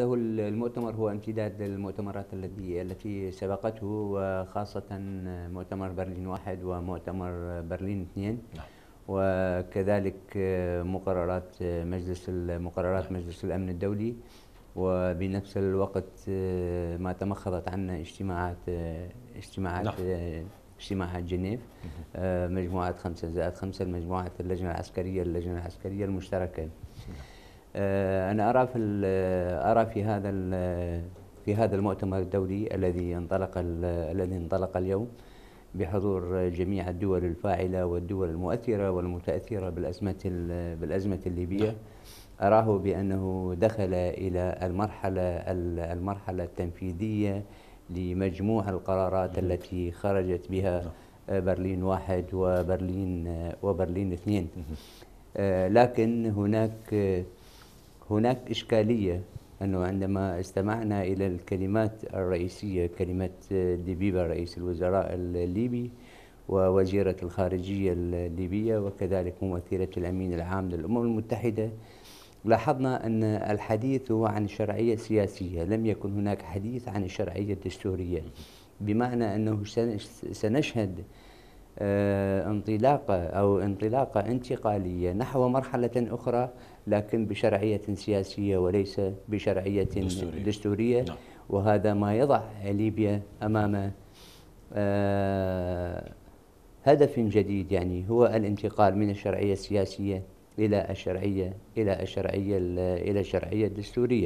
هذا المؤتمر هو امتداد للمؤتمرات التي التي سبقته وخاصة مؤتمر برلين واحد ومؤتمر برلين اثنين نعم. وكذلك مقررات مجلس مقررات نعم. مجلس الامن الدولي وبنفس الوقت ما تمخضت عنا اجتماعات اجتماعات نعم. اجتماعات جنيف آه، مجموعة خمسة زائد خمسة مجموعة اللجنة العسكرية اللجنة العسكرية المشتركة نعم. آه، انا ارى في آه، ارى في هذا آه، في هذا المؤتمر الدولي الذي انطلق الذي انطلق اليوم بحضور جميع الدول الفاعله والدول المؤثره والمتاثره بالازمه بالازمه الليبيه نعم. اراه بانه دخل الى المرحله المرحله التنفيذيه لمجموع القرارات نعم. التي خرجت بها نعم. برلين واحد وبرلين وبرلين اثنين لكن هناك هناك إشكالية أنه عندما استمعنا إلى الكلمات الرئيسية كلمة ديبيبا رئيس الوزراء الليبي ووزيرة الخارجية الليبية وكذلك ممثلة الأمين العام للأمم المتحدة لاحظنا أن الحديث هو عن شرعية سياسية لم يكن هناك حديث عن الشرعية الدستورية بمعنى أنه سنشهد آه، انطلاقة أو انطلاقة انتقالية نحو مرحلة أخرى لكن بشرعية سياسية وليس بشرعية دستورية, دستورية نعم. وهذا ما يضع ليبيا أمام آه، هدف جديد يعني هو الانتقال من الشرعية السياسية إلى الشرعية إلى الشرعية إلى الشرعية الدستورية